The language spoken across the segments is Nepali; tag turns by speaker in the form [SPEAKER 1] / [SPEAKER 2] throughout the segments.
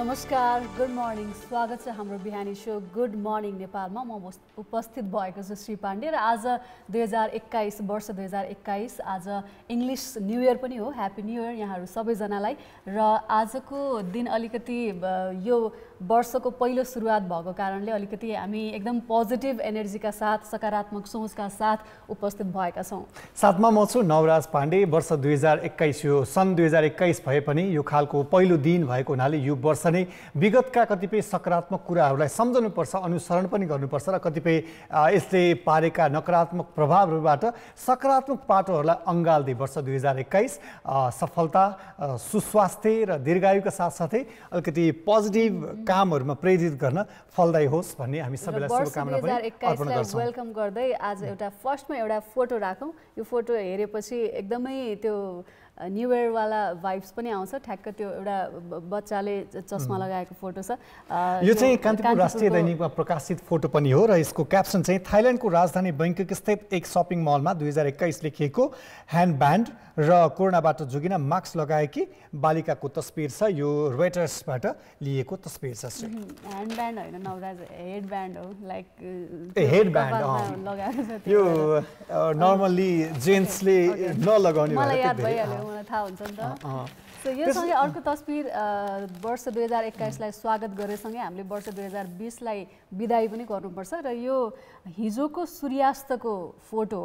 [SPEAKER 1] नमस्कार गुड मर्निङ स्वागत छ हाम्रो बिहानी सो गुड मर्निङ नेपालमा म उपस्थित भएको छु श्री पाण्डे र आज दुई हजार एक्काइस वर्ष दुई हजार एक्काइस आज इङ्ग्लिस न्यु इयर पनि हो ह्याप्पी न्यु इयर यहाँहरू सबैजनालाई र आजको दिन अलिकति यो वर्षको पहिलो सुरुवात भएको कारणले अलिकति हामी एकदम पोजिटिभ एनर्जीका साथ सकारात्मक सोचका साथ उपस्थित भएका छौँ
[SPEAKER 2] साथमा म छु नवराज पाण्डे वर्ष दुई हजार एक्काइस यो सन् दुई हजार एक्काइस भए पनि यो खालको पहिलो दिन भएको हुनाले यो वर्ष भने विगतका कतिपय सकारात्मक कुराहरूलाई सम्झनुपर्छ अनुसरण पनि गर्नुपर्छ र कतिपय यसले पारेका नकारात्मक प्रभावहरूबाट सकारात्मक पाटोहरूलाई अङ्गाल्दै वर्ष दुई हजार एक्काइस सफलता सुस्वास्थ्य र दीर्घायुका साथसाथै अलिकति पोजिटिभ कामहरूमा प्रेरित गर्न फलदायी होस् भन्ने हामी सबैलाई शुभकामना पनि
[SPEAKER 1] वेलकम गर्दै आज एउटा फर्स्टमा एउटा फोटो राखौँ यो फोटो हेरेपछि एकदमै त्यो न्यु इयरवाला भाइब्स पनि आउँछ ठ्याक्क त्यो एउटा बच्चाले चस्मा लगाएको फोटो छ
[SPEAKER 3] यो चाहिँ कान्तिपुर राष्ट्रिय दैनिकमा
[SPEAKER 2] प्रकाशित फोटो पनि हो र यसको क्याप्सन चाहिँ थाइल्यान्डको राजधानी बैङ्कक स्थित एक सपिङ मलमा दुई हजार एक्काइस लेखिएको ह्यान्ड ब्यान्ड र कोरोनाबाट जोगिन मास्क लगाएकी बालिकाको तस्बिर छ यो रोइटर्सबाट लिएको तस्बिर छ
[SPEAKER 1] ह्यान्डब्यान्ड होइन नवराज हेडब्यान्ड हो लाइक हेडब्यान्ड यो
[SPEAKER 2] नर्मल्ली जेन्ट्सले नलगाउने मलाई याद भइहाल्यो
[SPEAKER 1] मलाई थाहा हुन्छ नि त योसँगै अर्को तस्विर वर्ष दुई हजार एक्काइसलाई स्वागत गरेसँगै हामीले वर्ष दुई हजार बिसलाई विदाई पनि गर्नुपर्छ र यो हिजोको सूर्यास्तको फोटो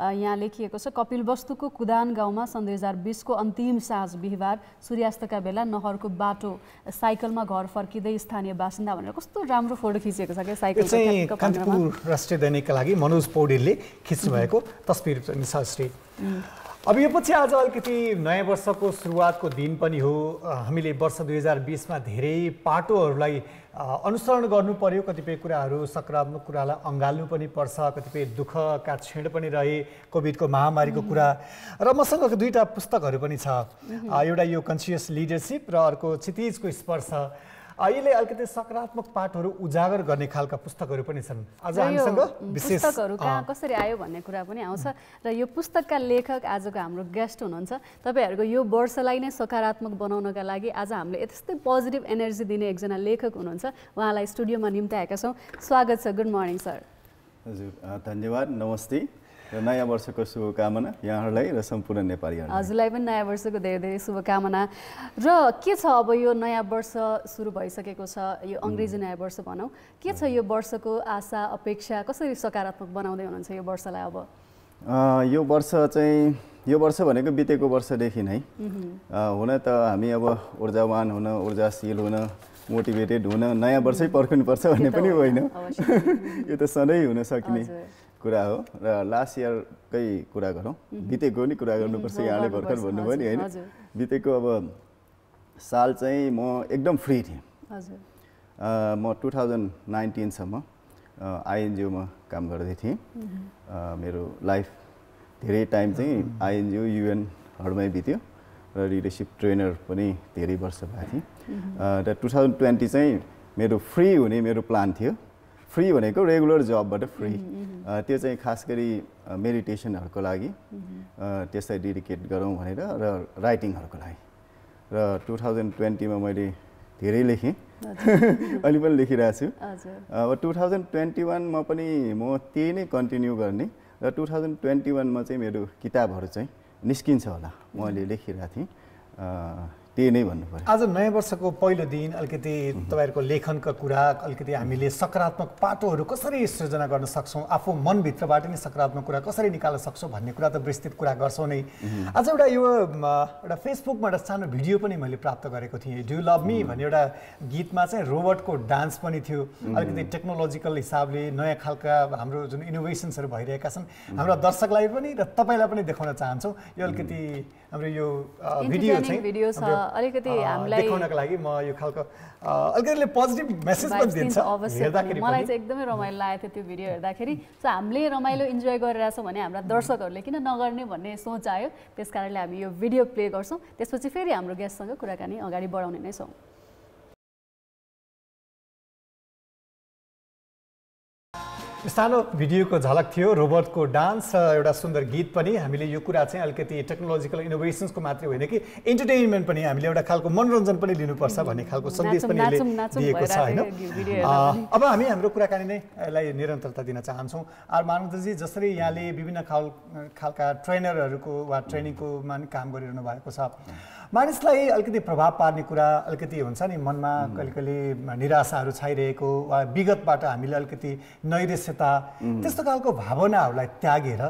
[SPEAKER 1] यहाँ लेखिएको छ कपिल वस्तुको कुदान गाउँमा सन् दुई हजार बिसको अन्तिम साँझ बिहिबार सूर्यास्तका बेला नहरको बाटो साइकलमा घर फर्किँदै स्थानीय बासिन्दा भनेर कस्तो राम्रो फोटो खिचेको छ क्या साइकल कान्तिपुर
[SPEAKER 2] राष्ट्रिय दैनिकका लागि मनोज पौडेलले खिच्नुभएको तस्विर श्री अब यो पछि आज अलिकति नयाँ वर्षको सुरुवातको दिन पनि हो हामीले वर्ष दुई हजार बिसमा धेरै पाटोहरूलाई अनुसरण गर्नु पर्यो कतिपय कुराहरू सकारात्मक कुरालाई अँगाल्नु पनि पर्छ कतिपय दुःखका क्षण पनि रहे कोभिडको महामारीको कुरा र मसँग दुईवटा पुस्तकहरू पनि छ एउटा यो कन्सियस लिडरसिप र अर्को क्षितिजको स्पर्श अहिले अलिकति सकारात्मक पाठहरू उजागर गर्ने खालका पुस्तकहरू पनि छन् आज हामीसँग पुस्तकहरू कहाँ
[SPEAKER 1] कसरी आयो भन्ने कुरा पनि आउँछ र यो पुस्तकका लेखक आजको हाम्रो गेस्ट हुनुहुन्छ तपाईँहरूको यो वर्षलाई नै सकारात्मक बनाउनका लागि आज हामीले यस्तै पोजिटिभ एनर्जी दिने एकजना लेखक हुनुहुन्छ उहाँलाई स्टुडियोमा निम्ताएका छौँ स्वागत छ गुड मर्निङ सर
[SPEAKER 3] हजुर धन्यवाद नमस्ते नयाँ वर्षको शुभकामना यहाँहरूलाई र सम्पूर्ण नेपालीहरू
[SPEAKER 1] हजुरलाई पनि नयाँ वर्षको धेरै धेरै शुभकामना र के छ अब यो नयाँ वर्ष सुरु भइसकेको छ यो अङ्ग्रेजी नयाँ वर्ष भनौँ के छ यो वर्षको आशा अपेक्षा कसरी सकारात्मक बनाउँदै हुनुहुन्छ यो वर्षलाई अब
[SPEAKER 3] यो वर्ष चाहिँ यो वर्ष भनेको बितेको वर्षदेखि नै हुन त हामी अब ऊर्जावान हुन ऊर्जाशील हुन मोटिभेटेड हुन नयाँ वर्षै पर्खिनुपर्छ भन्ने पनि होइन यो त सधैँ हुन सकिने कुरा हो र लास्ट इयरकै कुरा गरौँ बितेको नि कुरा गर्नुपर्छ यहाँले भर्खर भन्नुभयो नि होइन बितेको अब साल चाहिँ म एकदम फ्री थिएँ म टु थाउजन्ड नाइन्टिनसम्म आइएनजिओमा काम गर्दै थिएँ मेरो लाइफ धेरै टाइम चाहिँ आइएनजिओ युएनहरूमै बित्यो र लिडरसिप ट्रेनर पनि धेरै वर्ष भएको थिएँ र टु थाउजन्ड ट्वेन्टी चाहिँ मेरो फ्री हुने मेरो प्लान थियो फ्री भनेको रेगुलर जबबाट फ्री त्यो चाहिँ खास गरी मेडिटेसनहरूको लागि mhm. त्यसलाई डेडिकेट गरौँ भनेर र राइटिङहरूको लागि र टु थाउजन्ड ट्वेन्टीमा मैले धेरै लेखेँ अहिले पनि लेखिरहेको छु अब टु थाउजन्ड ट्वेन्टी वानमा पनि म त्यही नै कन्टिन्यू गर्ने र टु थाउजन्ड ट्वेन्टी वानमा चाहिँ मेरो किताबहरू चाहिँ निस्किन्छ होला म अहिले mhm। लेखिरहेको थिएँ त्यही नै भन्नु पर्यो
[SPEAKER 2] आज नयाँ वर्षको पहिलो दिन अलिकति तपाईँहरूको लेखनका कुरा अलिकति हामीले सकारात्मक पाटोहरू कसरी सृजना गर्न सक्छौँ आफू मनभित्रबाट नै सकारात्मक कुरा कसरी निकाल्न सक्छौँ भन्ने कुरा त विस्तृत कुरा गर्छौँ नै आज एउटा यो एउटा फेसबुकमा एउटा सानो भिडियो पनि मैले प्राप्त गरेको थिएँ डु लभ मी भन्ने एउटा गीतमा चाहिँ रोबोटको डान्स पनि थियो अलिकति टेक्नोलोजिकल हिसाबले नयाँ खालका हाम्रो जुन इनोभेसन्सहरू भइरहेका छन् हाम्रा दर्शकलाई पनि र तपाईँलाई पनि देखाउन चाहन्छौँ यो अलिकति हाम्रो यो भिडियो चाहिँ भिडियो छ अलिकति हामीलाई देखाउनको लागि म यो खालको अलिकति पोजिटिभ मेसेज पनि दिन्छ हेर्दाखेरि मलाई चाहिँ
[SPEAKER 1] एकदमै रमाइलो लागेको थियो त्यो भिडियो हेर्दाखेरि सो हामीले रमाइलो इन्जोय छौँ भने हाम्रा दर्शकहरूले किन नगर्ने भन्ने सोच आयो त्यस कारणले हामी यो भिडियो प्ले गर्छौँ त्यसपछि फेरि हाम्रो गेस्टसँग कुराकानी अगाडि बढाउने नै छौँ
[SPEAKER 2] सानो भिडियोको झलक थियो रोबोटको डान्स र एउटा सुन्दर गीत पनि हामीले यो कुरा चाहिँ अलिकति टेक्नोलोजिकल इनोभेसन्सको मात्रै होइन कि इन्टरटेनमेन्ट पनि हामीले एउटा खालको मनोरञ्जन पनि लिनुपर्छ भन्ने खालको सन्देश पनि यसले दिएको छ होइन अब हामी हाम्रो कुराकानी नै यसलाई निरन्तरता दिन चाहन्छौँ आर मानवजी जसरी यहाँले विभिन्न खाल खालका ट्रेनरहरूको वा ट्रेनिङको काम गरिरहनु भएको छ मानिसलाई अलिकति प्रभाव पार्ने कुरा अलिकति हुन्छ नि मनमा कहिले कहिले निराशाहरू छाइरहेको वा विगतबाट हामीले अलिकति नैरेश्यता त्यस्तो खालको भावनाहरूलाई त्यागेर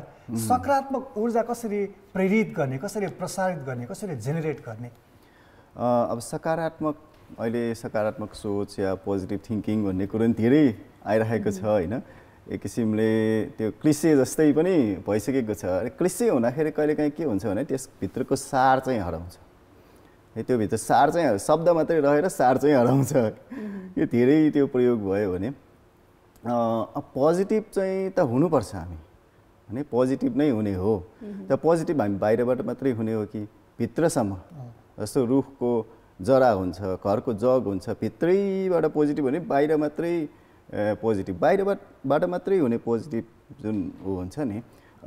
[SPEAKER 2] सकारात्मक ऊर्जा कसरी प्रेरित गर्ने कसरी प्रसारित गर्ने कसरी जेनेरेट गर्ने
[SPEAKER 3] अब सकारात्मक अहिले सकारात्मक सोच या पोजिटिभ थिङ्किङ भन्ने कुरो पनि धेरै आइरहेको छ होइन एक किसिमले त्यो कृषि जस्तै पनि भइसकेको छ कृषि हुँदाखेरि कहिलेकाहीँ के हुन्छ भने त्यसभित्रको सार चाहिँ हराउँछ त्योभित्र सार चाहिँ शब्द मात्रै रहेर सार चाहिँ हराउँछ यो धेरै त्यो प्रयोग भयो भने पोजिटिभ चाहिँ त हुनुपर्छ हामी होइन पोजिटिभ नै हुने हो त पोजिटिभ हामी बाहिरबाट मात्रै हुने हो कि भित्रसम्म जस्तो रुखको जरा हुन्छ घरको जग हुन्छ भित्रैबाट पोजिटिभ हुने बाहिर मात्रै पोजिटिभ बाहिरबाट मात्रै हुने पोजिटिभ जुन ऊ हुन्छ नि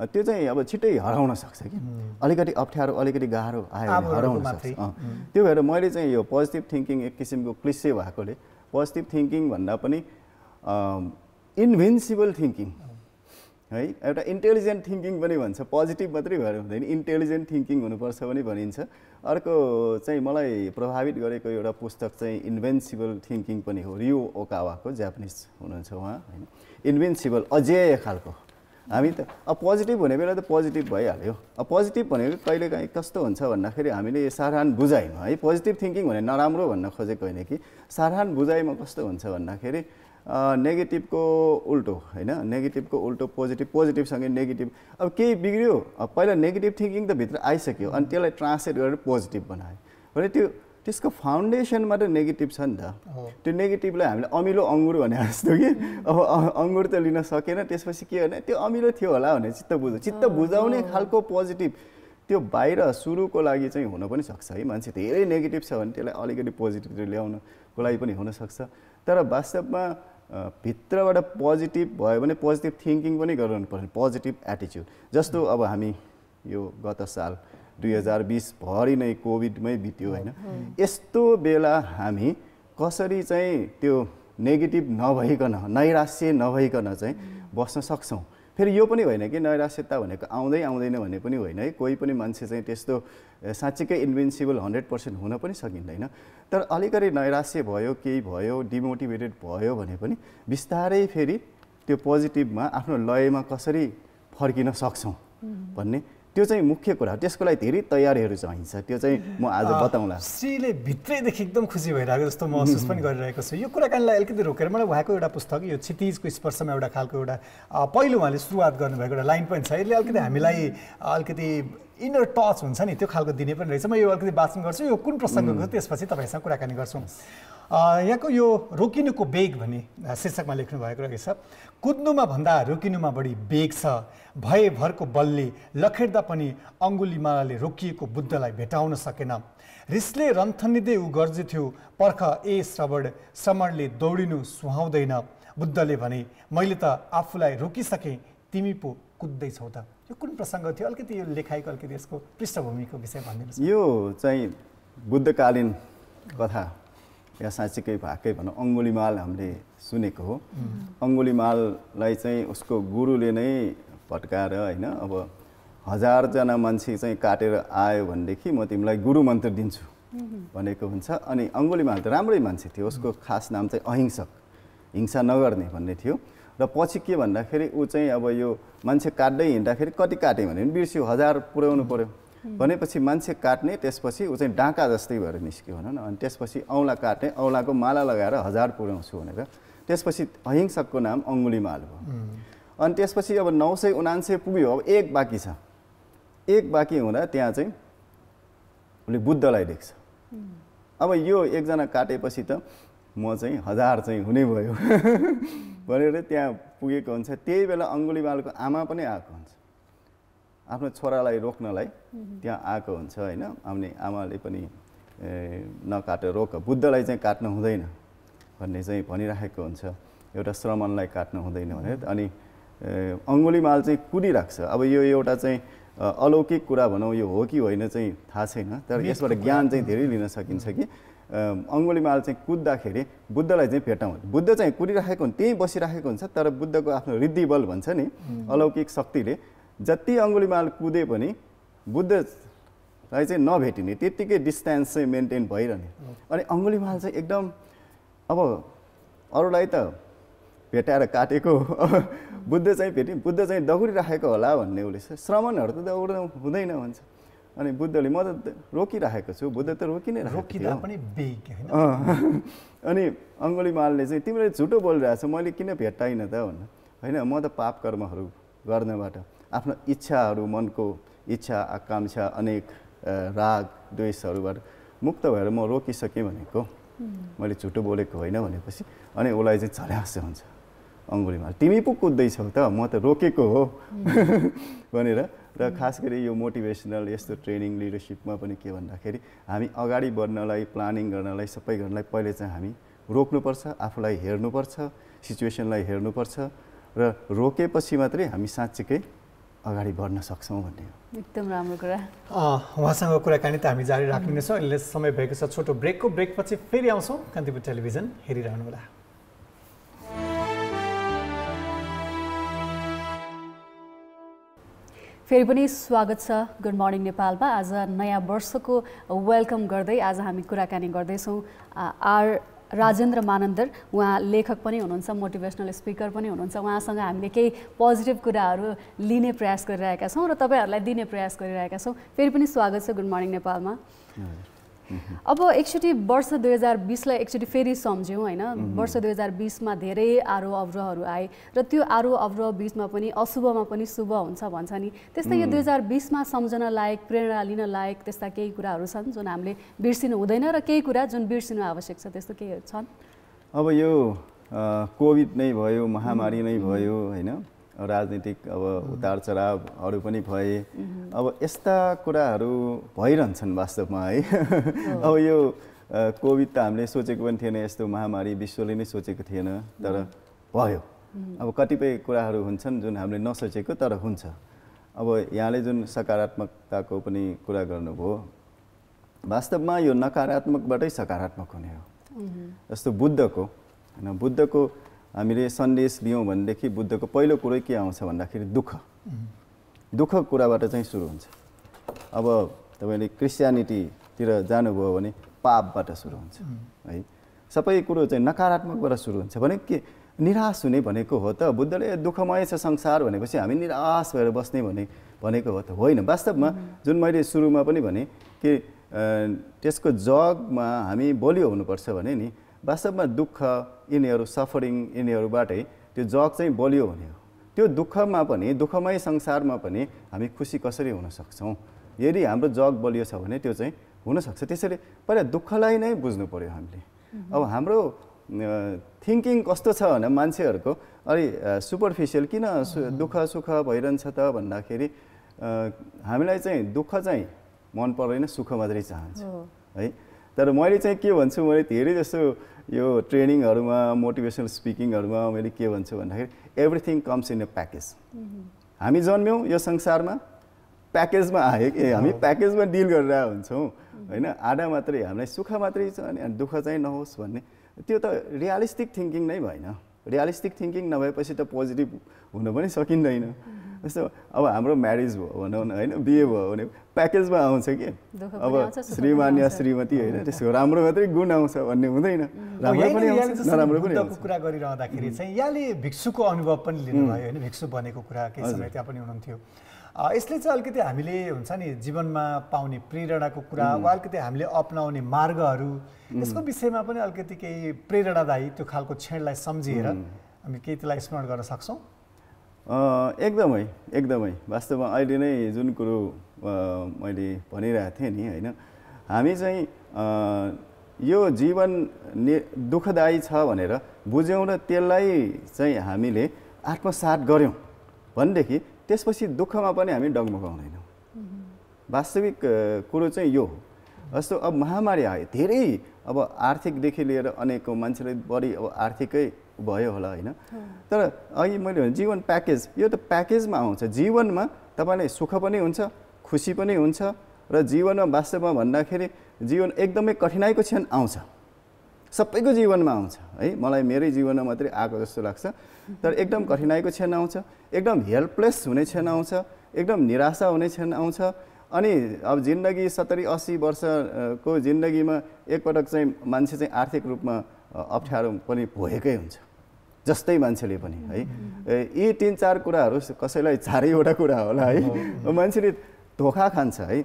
[SPEAKER 3] त्यो चाहिँ अब छिट्टै हराउन सक्छ कि अलिकति अप्ठ्यारो अलिकति गाह्रो आयो भने हराउन सक्छ त्यो भएर मैले चाहिँ यो पोजिटिभ थिङ्किङ एक किसिमको क्लिसे भएकोले पोजिटिभ थिङ्किङ भन्दा पनि इन्भेन्सिबल थिङ्किङ है एउटा इन्टेलिजेन्ट थिङ्किङ पनि भन्छ पोजिटिभ मात्रै भएर हुँदैन इन्टेलिजेन्ट थिङ्किङ हुनुपर्छ पनि भनिन्छ अर्को चाहिँ मलाई प्रभावित गरेको एउटा पुस्तक चाहिँ इन्भेन्सिबल थिङ्किङ पनि हो रियो ओकावाको जापानिज हुनुहुन्छ उहाँ होइन इन्भेन्सिबल अझै खालको हामी त अब पोजिटिभ हुने बेला त पोजिटिभ भइहाल्यो अब पोजिटिभ भनेको कहिलेकाहीँ कस्तो हुन्छ भन्दाखेरि हामीले साधारण बुझाइमा है पोजिटिभ थिङ्किङ भने नराम्रो भन्न खोजेको होइन कि साधारण बुझाइमा कस्तो हुन्छ भन्दाखेरि नेगेटिभको उल्टो होइन नेगेटिभको उल्टो पोजिटिभ पोजिटिभसँगै नेगेटिभ अब केही बिग्रियो पहिला नेगेटिभ थिङ्किङ त भित्र आइसक्यो अनि त्यसलाई ट्रान्सलेट गरेर पोजिटिभ बनायो भने त्यो त्यसको फाउन्डेसन मात्र नेगेटिभ छ नि त त्यो नेगेटिभलाई हामीले अमिलो अङ्गुर भने जस्तो कि अब अङ्गुर त लिन सकेन त्यसपछि के भने त्यो अमिलो थियो होला भने चित्त बुझ चित्त बुझाउने खालको पोजिटिभ त्यो बाहिर सुरुको लागि चाहिँ हुन पनि सक्छ है मान्छे धेरै नेगेटिभ छ भने त्यसलाई अलिकति पोजिटिभ ल्याउनको लागि पनि हुनसक्छ तर वास्तवमा भित्रबाट पोजिटिभ भयो भने पोजिटिभ थिङ्किङ पनि गराउनु पर्छ पोजिटिभ एटिच्युड जस्तो अब हामी यो गत साल दुई हजार बिसभरि नै कोभिडमै बित्यो होइन यस्तो बेला हामी कसरी चाहिँ त्यो नेगेटिभ नभइकन नैराश्य नभइकन चाहिँ बस्न सक्छौँ फेरि यो पनि होइन कि नैराश्यता भनेको आउँदै आउँदैन भने पनि होइन है कोही पनि मान्छे चाहिँ त्यस्तो साँच्चीकै इन्भेन्सिबल हन्ड्रेड पर्सेन्ट हुन पनि सकिँदैन तर अलिकति नैराश्य भयो केही भयो डिमोटिभेटेड भयो भने पनि बिस्तारै फेरि त्यो पोजिटिभमा आफ्नो लयमा कसरी फर्किन सक्छौँ भन्ने त्यो चाहिँ मुख्य कुरा हो त्यसको लागि धेरै तयारीहरू चाहिन्छ त्यो चाहिँ म आज बताउँला
[SPEAKER 2] श्रीले भित्रैदेखि एकदम खुसी भइरहेको जस्तो महसुस पनि गरिरहेको छु यो कुराकानीलाई अलिकति रोकेर मलाई उहाँको एउटा पुस्तक यो क्षितिजको स्पर्शमा एउटा खालको एउटा पहिलो उहाँले सुरुवात गर्नुभएको एउटा लाइन पनि छ यसले अलिकति हामीलाई अलिकति इनर टच हुन्छ नि त्यो खालको दिने पनि रहेछ म यो अलिकति वाचन गर्छु यो कुन प्रसङ्गको त्यसपछि तपाईँसँग कुराकानी गर्छौँ यहाँको यो रोकिनुको बेग भन्ने शीर्षकमा लेख्नु भएको रहेछ कुद्नुमा भन्दा रोकिनुमा बढी बेग छ भए भरको बलले लखेट्दा पनि अङ्गुलीमालाले रोकिएको बुद्धलाई भेटाउन सकेन रिसले रन्थनिँदै ऊ गर्जिथ्यो पर्ख ए श्रवण श्रमणले दौडिनु सुहाउँदैन बुद्धले भने मैले त आफूलाई रोकिसकेँ तिमी पो कुद्दैछौ त यो कुन प्रसङ्ग थियो अलिकति यो लेखाइको अलिकति यसको पृष्ठभूमिको विषय भनिदिनुहोस्
[SPEAKER 3] यो चाहिँ बुद्धकालीन कथा या साँच्चीकै भएकै भनौँ अङ्गुलीमाल हामीले सुनेको हो अङ्गुलीमाललाई चाहिँ उसको गुरुले नै भट्काएर होइन अब हजारजना मान्छे चाहिँ काटेर आयो भनेदेखि म तिमीलाई गुरु मन्त्र दिन्छु भनेको हुन्छ अनि अङ्गुलीमाल त राम्रै मान्छे थियो उसको खास नाम चाहिँ अहिंसक हिंसा नगर्ने भन्ने थियो र पछि के भन्दाखेरि ऊ चाहिँ अब यो मान्छे काट्दै हिँड्दाखेरि कति काट्यो भने बिर्स्यो हजार पुर्याउनु पऱ्यो भनेपछि मान्छे काट्ने त्यसपछि ऊ चाहिँ डाँका जस्तै भएर निस्क्यो भन न अनि त्यसपछि औँला काट्ने औँलाको माला लगाएर हजार पुर्याउँछु भनेर त्यसपछि अहिंसकको नाम अङ्गुली माल भयो अनि त्यसपछि अब नौ सय उनान्से पुग्यो अब एक बाँकी छ एक बाँकी हुँदा त्यहाँ चाहिँ उसले बुद्धलाई देख्छ अब यो एकजना काटेपछि त म चाहिँ हजार चाहिँ हुने भयो भनेर त्यहाँ पुगेको हुन्छ त्यही बेला अङ्गुलीमालको आमा पनि आएको हुन्छ आफ्नो छोरालाई रोक्नलाई त्यहाँ आएको हुन्छ होइन आउने आमाले पनि नकाट रोक बुद्धलाई चाहिँ काट्नु हुँदैन भन्ने चाहिँ भनिराखेको हुन्छ एउटा श्रमणलाई काट्नु हुँदैन भनेर अनि अङ्गुलीमाल चाहिँ कुरिराख्छ अब यो एउटा चाहिँ अलौकिक कुरा भनौँ यो हो कि होइन चाहिँ थाहा छैन तर यसबाट ज्ञान चाहिँ धेरै लिन सकिन्छ कि अङ्गुलीमाल चाहिँ कुद्दाखेरि बुद्धलाई चाहिँ भेटाउँ बुद्ध चाहिँ कुरिराखेको हुन् त्यहीँ बसिराखेको हुन्छ तर बुद्धको आफ्नो रिद्धि बल भन्छ नि अलौकिक शक्तिले जति अङ्गुलीमाल कुदे पनि बुद्धलाई चाहिँ नभेटिने त्यत्तिकै डिस्टेन्स चाहिँ मेन्टेन भइरहने अनि अङ्गुलीमाल चाहिँ एकदम अब अरूलाई त भेटाएर काटेको बुद्ध चाहिँ भेटि बुद्ध चाहिँ राखेको होला भन्ने उसले श्रमणहरू त दौड हुँदैन भन्छ अनि बुद्धले म त रोकिराखेको छु बुद्ध त रोकि नै रोकिँदा पनि अनि अङ्गुलीमालले चाहिँ तिमीले झुटो बोलिरहेको छ मैले किन भेट्टाइनँ त भन्नु होइन म त पाप कर्महरू गर्नबाट आफ्नो इच्छाहरू मनको इच्छा आकाङ्क्षा अनेक राग द्वेषहरूबाट मुक्त भएर म रोकिसकेँ भनेको मैले झुटो बोलेको होइन भनेपछि अनि उसलाई चाहिँ झल्यासे हुन्छ अङ्गुलीमा तिमी पो कुद्दैछौ त म त रोकेको हो भनेर र खास गरी यो मोटिभेसनल यस्तो ट्रेनिङ लिडरसिपमा पनि के भन्दाखेरि हामी अगाडि बढ्नलाई प्लानिङ गर्नलाई सबै गर्नलाई पहिले चाहिँ हामी रोक्नुपर्छ आफूलाई हेर्नुपर्छ सिचुएसनलाई हेर्नुपर्छ र रोकेपछि मात्रै हामी साँच्चीकै अगाडि बढ्न सक्छौँ भन्ने हो एकदम
[SPEAKER 1] राम्रो कुरा
[SPEAKER 2] उहाँसँग कुराकानी त हामी जारी राख्ने नै छौँ यसले समय भएको छ छोटो ब्रेकको ब्रेकपछि फेरि आउँछौँ कान्तिपुर टेलिभिजन हेरिरहनु होला
[SPEAKER 1] फेरि पनि स्वागत छ गुड मर्निङ नेपालमा आज नयाँ वर्षको वेलकम गर्दै आज हामी कुराकानी गर्दैछौँ आर राजेन्द्र मानन्दर उहाँ लेखक पनि हुनुहुन्छ मोटिभेसनल स्पिकर पनि हुनुहुन्छ उहाँसँग हामीले केही पोजिटिभ कुराहरू लिने प्रयास गरिरहेका छौँ र तपाईँहरूलाई दिने प्रयास गरिरहेका छौँ फेरि पनि स्वागत छ गुड मर्निङ नेपालमा अब एकचोटि वर्ष दुई हजार बिसलाई एकचोटि फेरि सम्झ्यौँ होइन वर्ष दुई हजार बिसमा धेरै आरोह अवरोहहरू आए र त्यो आरोह अवरोह बिचमा पनि अशुभमा पनि शुभ हुन्छ भन्छ नि त्यस्तै यो दुई हजार बिसमा सम्झन लायक प्रेरणा लिन लायक त्यस्ता केही कुराहरू छन् जुन हामीले बिर्सिनु हुँदैन र केही कुरा जुन बिर्सिनु आवश्यक छ त्यस्तो केही छन्
[SPEAKER 3] अब यो कोभिड नै भयो महामारी नै भयो होइन राजनीतिक अब उतार चढावहरू पनि भए अब यस्ता कुराहरू भइरहन्छन् वास्तवमा है अब यो कोभिड त हामीले सोचेको पनि थिएन यस्तो महामारी विश्वले नै सोचेको थिएन तर भयो अब कतिपय कुराहरू हुन्छन् जुन हामीले नसोचेको तर हुन्छ अब यहाँले जुन सकारात्मकताको पनि कुरा गर्नुभयो वास्तवमा यो नकारात्मकबाटै सकारात्मक हुने हो जस्तो बुद्धको होइन बुद्धको हामीले सन्देश दियौँ भनेदेखि बुद्धको पहिलो कुरो के आउँछ भन्दाखेरि दुःख दुःख कुराबाट चाहिँ सुरु हुन्छ अब तपाईँले क्रिस्चियनिटीतिर जानुभयो भने पापबाट सुरु हुन्छ है सबै कुरो चाहिँ नकारात्मकबाट सुरु हुन्छ भने के निराश हुने भनेको हो त बुद्धले दुःखमय छ संसार भनेपछि हामी निराश भएर बस्ने भने भनेको हो त होइन वास्तवमा जुन मैले सुरुमा पनि भने कि त्यसको जगमा हामी बलियो हुनुपर्छ भने नि वास्तवमा दुःख यिनीहरू सफरिङ यिनीहरूबाटै त्यो जग चाहिँ बलियो हुने हो त्यो दुःखमा पनि दुःखमय संसारमा पनि हामी खुसी कसरी हुन सक्छौँ यदि हाम्रो जग बलियो छ भने त्यो चाहिँ हुनसक्छ त्यसैले पहिला दुःखलाई नै बुझ्नु पऱ्यो हामीले अब हाम्रो थिङ्किङ कस्तो छ भने मान्छेहरूको अलि सुपरफिसियल किन दुःख सुख भइरहन्छ त भन्दाखेरि हामीलाई चाहिँ दुःख चाहिँ मन पर्दैन सुख मात्रै चाहन्छ है तर मैले चाहिँ के भन्छु मैले धेरै जस्तो यो ट्रेनिङहरूमा मोटिभेसनल स्पिकिङहरूमा मैले के भन्छु भन्दाखेरि everything comes in a package हामी जन्म्यौँ यो संसारमा प्याकेजमा आयो कि हामी प्याकेजमा डिल गरेर हुन्छौँ होइन आधा मात्रै हामीलाई सुख मात्रै छ अनि दुःख चाहिँ नहोस् भन्ने त्यो त रियालिस्टिक थिङ्किङ नै भएन रियालिस्टिक थिङ्किङ नभएपछि त पोजिटिभ हुन पनि सकिँदैन जस्तो अब हाम्रो म्यारिज भयो भनौँ न होइन बिहे भयो भने प्याकेजमा आउँछ कि अब श्रीमान या श्रीमती होइन त्यसको राम्रो मात्रै गुण आउँछ भन्ने हुँदैन राम्रो पनि नराम्रो पनि
[SPEAKER 2] कुरा गरिरहँदाखेरि चाहिँ यहाँले भिक्षुको अनुभव पनि लिनुभयो होइन भिक्षु बनेको कुरा केही समय त्यहाँ पनि हुनुहुन्थ्यो यसले चाहिँ अलिकति हामीले हुन्छ नि जीवनमा पाउने प्रेरणाको कुरा वा अलिकति हामीले अप्नाउने मार्गहरू यसको विषयमा पनि अलिकति केही प्रेरणादायी त्यो खालको क्षणलाई सम्झिएर हामी केही त्यसलाई स्मरण गर्न सक्छौँ
[SPEAKER 3] एकदमै एकदमै वास्तवमा अहिले नै जुन कुरो मैले भनिरहेको थिएँ नि होइन हामी चाहिँ यो जीवन नि दुःखदायी छ भनेर बुझ्यौँ र त्यसलाई चाहिँ हामीले आत्मसात गऱ्यौँ भनेदेखि त्यसपछि दुःखमा पनि हामी डगमगाउँदैनौँ वास्तविक कुरो चाहिँ यो हो जस्तो अब महामारी आयो धेरै अब आर्थिकदेखि लिएर अनेकको मान्छेले बढी अब आर्थिकै भयो होला होइन तर अघि मैले भने जीवन प्याकेज यो त प्याकेजमा आउँछ जीवनमा तपाईँलाई सुख पनि हुन्छ खुसी पनि हुन्छ र जीवनमा वास्तवमा भन्दाखेरि जीवन एकदमै कठिनाइको क्षण आउँछ सबैको जीवनमा आउँछ है मलाई मेरै जीवनमा मात्रै आएको जस्तो लाग्छ तर एकदम कठिनाइको क्षण आउँछ एकदम हेल्पलेस हुने क्षण आउँछ एकदम निराशा हुने क्षण आउँछ अनि अब जिन्दगी सत्तरी असी वर्षको जिन्दगीमा एकपटक चाहिँ मान्छे चाहिँ आर्थिक रूपमा अप्ठ्यारो पनि भोएकै हुन्छ जस्तै मान्छेले पनि है यी तिन चार कुराहरू कसैलाई चारैवटा कुरा होला है मान्छेले धोका खान्छ है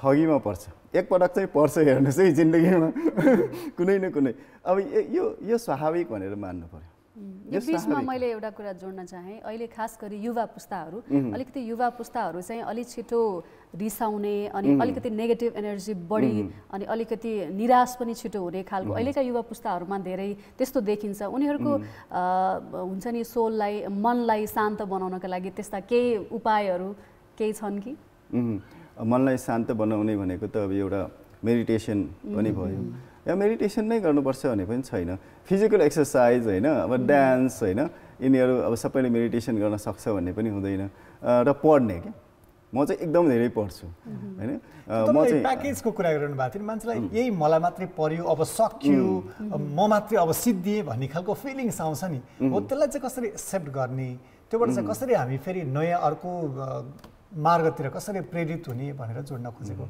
[SPEAKER 3] ठगीमा पर्छ एकपटक चाहिँ पर्छ हेर्नुहोस् है जिन्दगीमा कुनै न कुनै अब यो यो स्वाभाविक भनेर मान्नु पऱ्यो यो बिचमा
[SPEAKER 1] मैले एउटा कुरा जोड्न चाहेँ अहिले खास गरी युवा पुस्ताहरू अलिकति युवा पुस्ताहरू चाहिँ अलिक छिटो रिसाउने अनि अलिकति नेगेटिभ एनर्जी बढी अनि अलिकति निराश पनि छिटो हुने खालको अहिलेका युवा पुस्ताहरूमा धेरै त्यस्तो देखिन्छ उनीहरूको हुन्छ नि सोललाई मनलाई शान्त बनाउनका लागि त्यस्ता केही उपायहरू केही छन् कि
[SPEAKER 3] मनलाई शान्त बनाउने भनेको त अब एउटा मेडिटेसन पनि भयो या मेडिटेसन नै गर्नुपर्छ भन्ने पनि छैन फिजिकल एक्सर्साइज होइन अब डान्स mm. होइन यिनीहरू अब सबैले मेडिटेसन गर्न सक्छ भन्ने पनि हुँदैन र पढ्ने क्या म चाहिँ एकदम धेरै पढ्छु mm-hmm. होइन म चाहिँ
[SPEAKER 2] प्याकेजको कुरा गरिरहनु भएको थियो मान्छेलाई mm. यही मलाई मात्रै पढ्यो अब सक्यो mm. म मात्रै अब सिद्धिएँ भन्ने खालको फिलिङ्स आउँछ नि हो mm-hmm. त्यसलाई चाहिँ कसरी एक्सेप्ट गर्ने त्योबाट चाहिँ mm-hmm. कसरी हामी फेरि नयाँ अर्को मार्गतिर कसरी प्रेरित हुने भनेर जोड्न खोजेको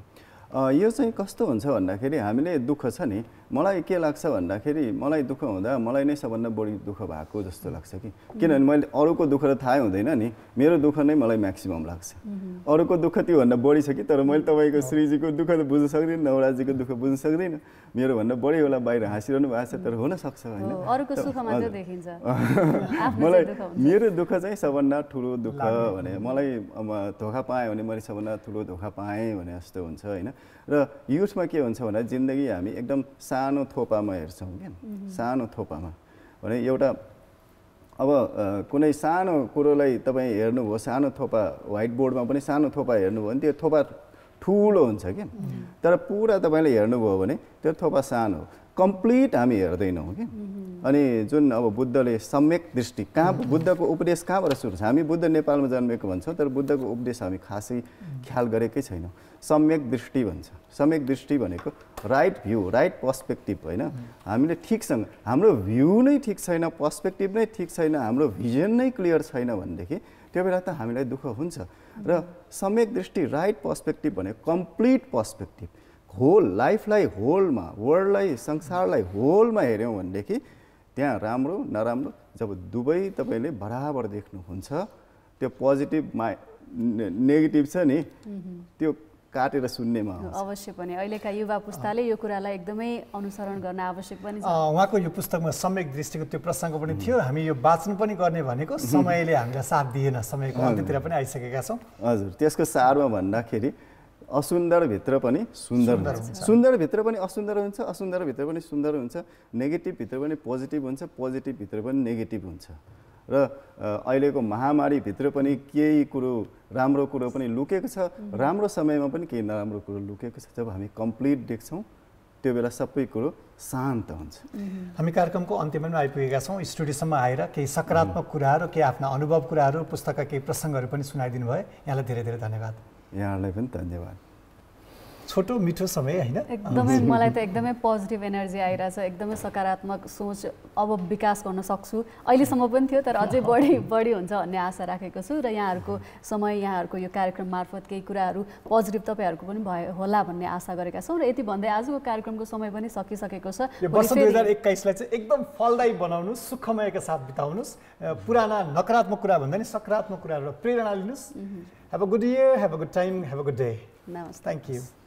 [SPEAKER 3] यो चाहिँ कस्तो हुन्छ भन्दाखेरि हामीले दुःख छ नि मलाई के लाग्छ भन्दाखेरि मलाई दुःख हुँदा मलाई नै सबभन्दा बढी दुःख भएको जस्तो लाग्छ कि किनभने मैले अरूको दुःख त थाहै हुँदैन नि मेरो दुःख नै मलाई म्याक्सिमम् लाग्छ अरूको दुःख त्योभन्दा बढी छ कि तर मैले तपाईँको श्रीजीको दुःख त बुझ्न सक्दिनँ नवराजीको दुःख बुझ्न सक्दिनँ मेरोभन्दा बढी होला बाहिर हाँसिरहनु भएको छ तर हुनसक्छ होइन मलाई मेरो दुःख चाहिँ सबभन्दा ठुलो दुःख भने मलाई अब धोका पाएँ भने मैले सबभन्दा ठुलो धोका पाएँ भने जस्तो हुन्छ होइन र युथमा के हुन्छ भन्दा जिन्दगी हामी एकदम सानो थोपामा हेर्छौँ क्या सानो थोपामा भने एउटा अब कुनै सानो कुरोलाई तपाईँ हेर्नुभयो सानो थोपा व्हाइट बोर्डमा पनि सानो थोपा हेर्नुभयो भने त्यो थोपा ठुलो हुन्छ क्या तर पुरा तपाईँले हेर्नुभयो भने त्यो थोपा सानो कम्प्लिट हामी हेर्दैनौँ कि अनि जुन अब बुद्धले सम्यक दृष्टि कहाँ बुद्धको उपदेश कहाँबाट सुरु छ हामी बुद्ध नेपालमा जन्मेको भन्छौँ तर बुद्धको उपदेश हामी खासै ख्याल गरेकै छैनौँ सम्यक दृष्टि भन्छ सम्यक दृष्टि भनेको राइट भ्यू राइट पर्सपेक्टिभ होइन हामीले ठिकसँग हाम्रो भ्यू नै ठिक छैन पर्सपेक्टिभ नै ठिक छैन हाम्रो भिजन नै क्लियर छैन भनेदेखि त्यो बेला त हामीलाई दुःख हुन्छ र सम्यक दृष्टि राइट पर्सपेक्टिभ भनेको कम्प्लिट पर्सपेक्टिभ होल लाइफलाई होलमा वर्ल्डलाई संसारलाई होलमा हेऱ्यौँ भनेदेखि त्यहाँ राम्रो नराम्रो जब दुवै तपाईँले बराबर देख्नुहुन्छ त्यो पोजिटिभ मा नेगेटिभ छ नि त्यो काटेर सुन्नेमा
[SPEAKER 1] अवश्य पनि अहिलेका युवा पुस्ताले यो कुरालाई एकदमै अनुसरण गर्न आवश्यक पनि
[SPEAKER 2] उहाँको यो पुस्तकमा सम्यक दृष्टिको त्यो प्रसङ्ग पनि थियो हामी यो वाचन पनि गर्ने भनेको समयले हामीलाई साथ दिएन समयको अन्त्यतिर पनि आइसकेका छौँ
[SPEAKER 3] हजुर त्यसको सारमा भन्दाखेरि असुन्दरभित्र पनि सुन्दर हुन्छ सुन्दरभित्र पनि असुन्दर हुन्छ असुन्दरभित्र पनि सुन्दर हुन्छ नेगेटिभभित्र पनि पोजिटिभ हुन्छ पोजिटिभभित्र पनि नेगेटिभ हुन्छ र अहिलेको महामारीभित्र पनि केही कुरो राम्रो कुरो पनि लुकेको छ राम्रो समयमा पनि केही नराम्रो कुरो लुकेको छ जब हामी कम्प्लिट देख्छौँ त्यो बेला सबै कुरो शान्त हुन्छ
[SPEAKER 2] हामी कार्यक्रमको अन्त्यमा पनि आइपुगेका छौँ स्टुडियोसम्म आएर केही सकारात्मक कुराहरू केही आफ्ना अनुभव कुराहरू पुस्तकका केही प्रसङ्गहरू पनि सुनाइदिनु भयो यहाँलाई धेरै धेरै धन्यवाद यहाँलाई पनि धन्यवाद छोटो मिठो समय होइन एकदमै मलाई त
[SPEAKER 1] एकदमै पोजिटिभ एनर्जी आइरहेछ एकदमै सकारात्मक सोच अब विकास गर्न सक्छु अहिलेसम्म पनि थियो तर अझै बढी बढी हुन्छ भन्ने आशा राखेको छु र यहाँहरूको समय यहाँहरूको यो कार्यक्रम मार्फत केही कुराहरू पोजिटिभ तपाईँहरूको पनि भयो होला भन्ने आशा गरेका छौँ र यति भन्दै आजको कार्यक्रमको समय पनि सकिसकेको छ वर्ष दुई हजार
[SPEAKER 2] एक्काइसलाई चाहिँ एकदम फलदायी बनाउनु सुखमयका साथ बिताउनुहोस् पुराना नकारात्मक कुरा भन्दा नि सकारात्मक कुराहरू प्रेरणा लिनुहोस् Have a good year, have a good time, have a good day. Namaste. Thank you.